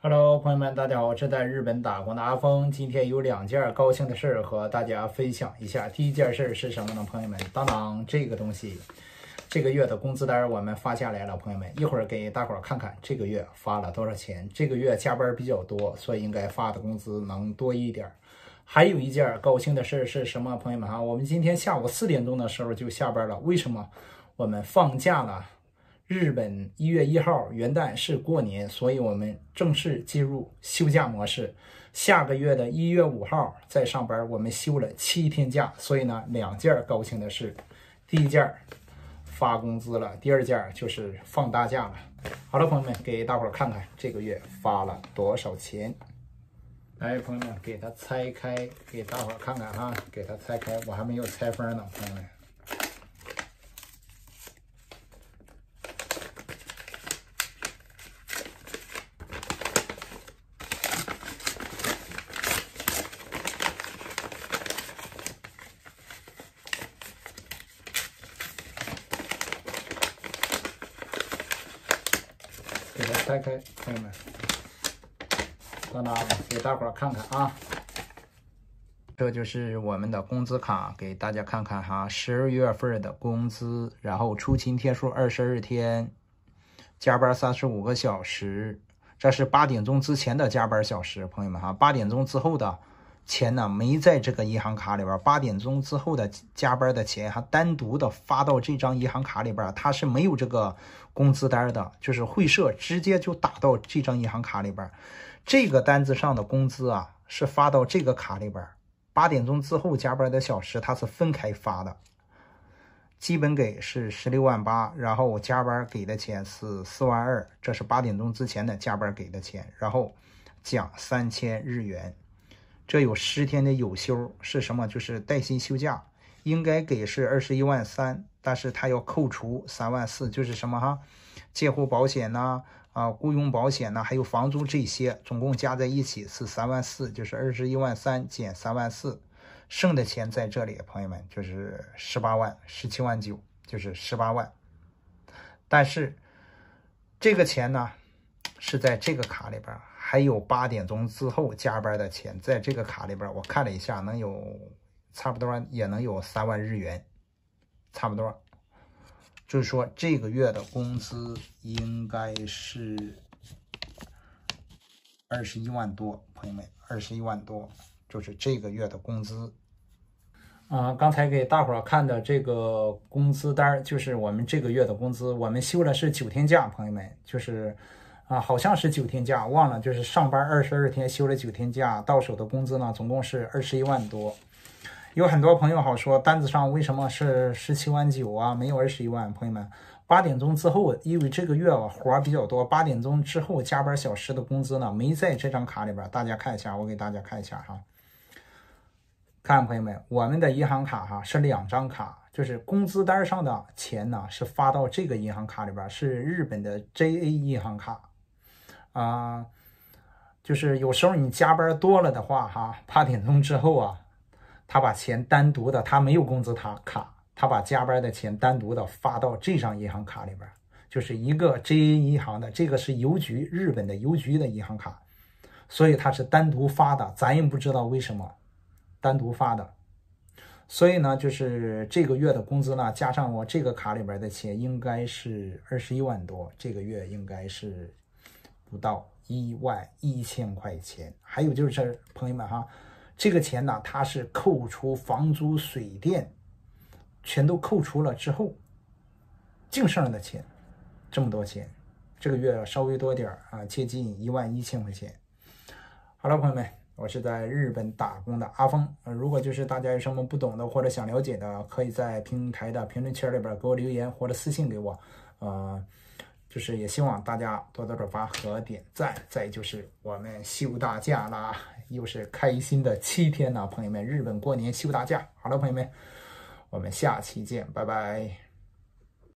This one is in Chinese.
Hello，朋友们，大家好！我是在日本打工的阿峰，今天有两件高兴的事儿和大家分享一下。第一件事儿是什么呢？朋友们，当当，这个东西，这个月的工资单我们发下来了。朋友们，一会儿给大伙儿看看这个月发了多少钱。这个月加班比较多，所以应该发的工资能多一点儿。还有一件高兴的事儿是什么？朋友们啊，我们今天下午四点钟的时候就下班了。为什么？我们放假了。日本一月一号元旦是过年，所以我们正式进入休假模式。下个月的一月五号再上班。我们休了七天假，所以呢，两件高兴的事：第一件发工资了，第二件就是放大假了。好了，朋友们，给大伙儿看看这个月发了多少钱。来，朋友们，给它拆开，给大伙儿看看哈，给它拆开，我还没有拆封呢，朋友们。拆开，朋友们，到哪给大伙看看啊？这就是我们的工资卡，给大家看看哈。十二月份的工资，然后出勤天数二十二天，加班三十五个小时，这是八点钟之前的加班小时，朋友们哈，八点钟之后的。钱呢？没在这个银行卡里边。八点钟之后的加班的钱，还单独的发到这张银行卡里边它他是没有这个工资单的，就是会社直接就打到这张银行卡里边。这个单子上的工资啊，是发到这个卡里边。八点钟之后加班的小时，他是分开发的。基本给是十六万八，然后加班给的钱是四万二，这是八点钟之前的加班给的钱，然后奖三千日元。这有十天的有休是什么？就是带薪休假，应该给是二十一万三，但是他要扣除三万四，就是什么哈？借户保险呢？啊，雇佣保险呢？还有房租这些，总共加在一起是三万四，就是二十一万三减三万四，剩的钱在这里，朋友们就是十八万，十七万九就是十八万，但是这个钱呢？是在这个卡里边儿，还有八点钟之后加班的钱，在这个卡里边儿，我看了一下，能有差不多也能有三万日元，差不多。就是说这个月的工资应该是二十一万多，朋友们，二十一万多，就是这个月的工资。啊，刚才给大伙儿看的这个工资单儿，就是我们这个月的工资。我们休的是九天假，朋友们，就是。啊，好像是九天假，忘了，就是上班二十二天，休了九天假，到手的工资呢，总共是二十一万多。有很多朋友好说单子上为什么是十七万九啊，没有二十一万。朋友们，八点钟之后，因为这个月活比较多，八点钟之后加班小时的工资呢，没在这张卡里边。大家看一下，我给大家看一下哈。看，朋友们，我们的银行卡哈是两张卡，就是工资单上的钱呢是发到这个银行卡里边，是日本的 J A 银行卡。啊，就是有时候你加班多了的话，哈，八点钟之后啊，他把钱单独的，他没有工资卡卡，他把加班的钱单独的发到这张银行卡里边，就是一个 JA 银行的，这个是邮局日本的邮局的银行卡，所以他是单独发的，咱也不知道为什么单独发的，所以呢，就是这个月的工资呢，加上我这个卡里边的钱，应该是二十一万多，这个月应该是。不到一万一千块钱，还有就是这儿，朋友们哈，这个钱呢，它是扣除房租、水电，全都扣除了之后，净剩的钱，这么多钱，这个月稍微多点儿啊，接近一万一千块钱。好了，朋友们，我是在日本打工的阿峰。呃，如果就是大家有什么不懂的或者想了解的，可以在平台的评论区里边给我留言或者私信给我，呃。就是也希望大家多多转发和点赞。再就是我们休大假啦，又是开心的七天呢，朋友们！日本过年休大假，好了，朋友们，我们下期见，拜拜。